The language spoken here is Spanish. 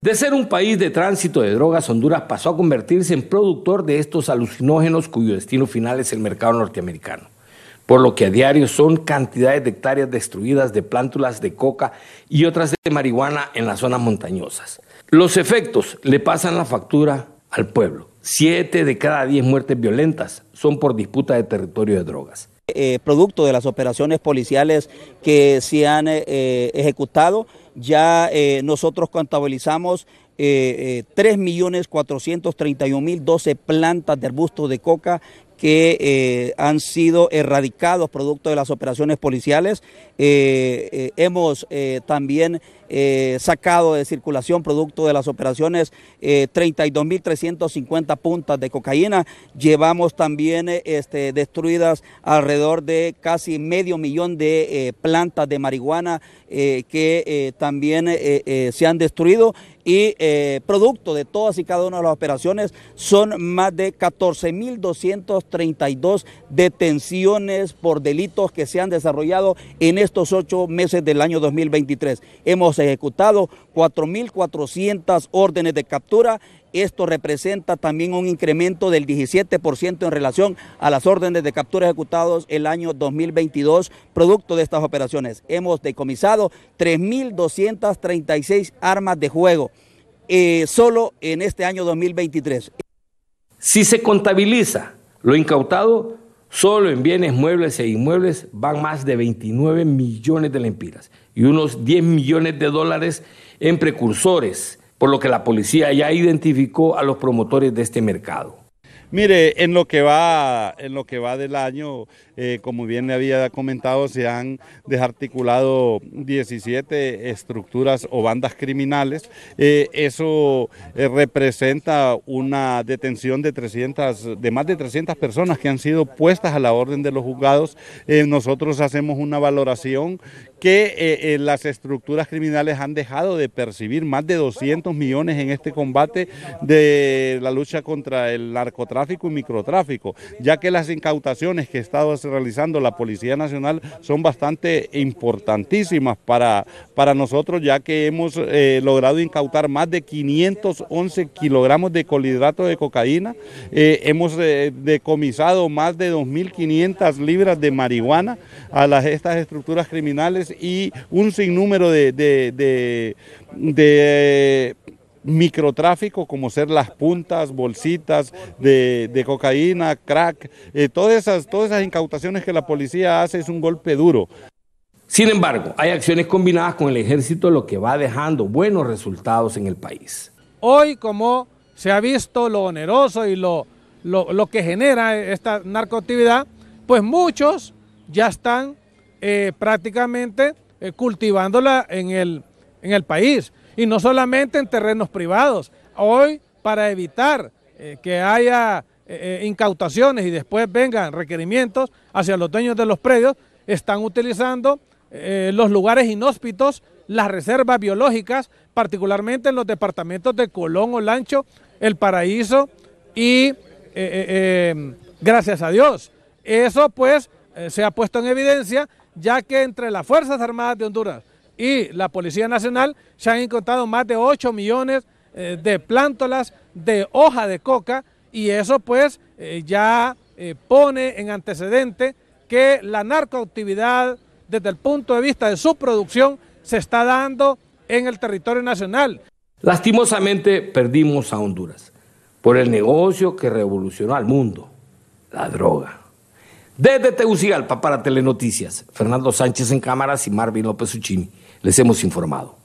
De ser un país de tránsito de drogas, Honduras pasó a convertirse en productor de estos alucinógenos cuyo destino final es el mercado norteamericano, por lo que a diario son cantidades de hectáreas destruidas de plántulas de coca y otras de marihuana en las zonas montañosas. Los efectos le pasan la factura al pueblo. Siete de cada diez muertes violentas son por disputa de territorio de drogas. Eh, producto de las operaciones policiales que se han eh, eh, ejecutado, ya nosotros contabilizamos 3.431.012 plantas de arbustos de coca que eh, han sido erradicados producto de las operaciones policiales. Eh, eh, hemos también sacado de circulación producto de las operaciones 32.350 puntas de cocaína. Llevamos también este, destruidas alrededor de casi medio millón de plantas de marihuana que también se han destruido y producto de todas y cada una de las operaciones son más de 14.200 32 detenciones por delitos que se han desarrollado en estos ocho meses del año 2023. Hemos ejecutado 4.400 órdenes de captura esto representa también un incremento del 17% en relación a las órdenes de captura ejecutados el año 2022, producto de estas operaciones. Hemos decomisado 3.236 armas de juego eh, solo en este año 2023. Si se contabiliza lo incautado solo en bienes muebles e inmuebles van más de 29 millones de lempiras y unos 10 millones de dólares en precursores, por lo que la policía ya identificó a los promotores de este mercado. Mire, en lo que va, en lo que va del año, eh, como bien le había comentado, se han desarticulado 17 estructuras o bandas criminales. Eh, eso eh, representa una detención de 300, de más de 300 personas que han sido puestas a la orden de los juzgados. nosotros hacemos una valoración que eh, eh, las estructuras criminales han dejado de percibir más de 200 millones en este combate de la lucha contra el narcotráfico y microtráfico, ya que las incautaciones que estado realizando la Policía Nacional son bastante importantísimas para, para nosotros, ya que hemos eh, logrado incautar más de 511 kilogramos de colidrato de cocaína, hemos decomisado más de 2.500 libras de marihuana a las, estas estructuras criminales y un sinnúmero de, eh, microtráfico como ser las puntas, bolsitas de, cocaína, crack, eh, todas, esas, todas esas incautaciones que la policía hace es un golpe duro. Sin embargo, hay acciones combinadas con el ejército lo que va dejando buenos resultados en el país. Hoy como se ha visto lo oneroso y lo, lo, lo que genera esta narcoactividad, pues muchos ya están eh, prácticamente eh, cultivándola en el, en el país y no solamente en terrenos privados. Hoy, para evitar eh, que haya incautaciones y después vengan requerimientos hacia los dueños de los predios, están utilizando los lugares inhóspitos, las reservas biológicas, particularmente en los departamentos de Colón, o Lancho... El Paraíso y, gracias a Dios, eso pues se ha puesto en evidencia ya que entre las Fuerzas Armadas de Honduras y la Policía Nacional se han encontrado más de 8 millones eh, de plántolas de hoja de coca y eso pues eh, ya eh, pone en antecedente que la narcoactividad desde el punto de vista de su producción se está dando en el territorio nacional. Lastimosamente perdimos a Honduras por el negocio que revolucionó al mundo, la droga. Desde Tegucigalpa para Telenoticias, Fernando Sánchez en cámaras y Marvin López Uchini. Les hemos informado.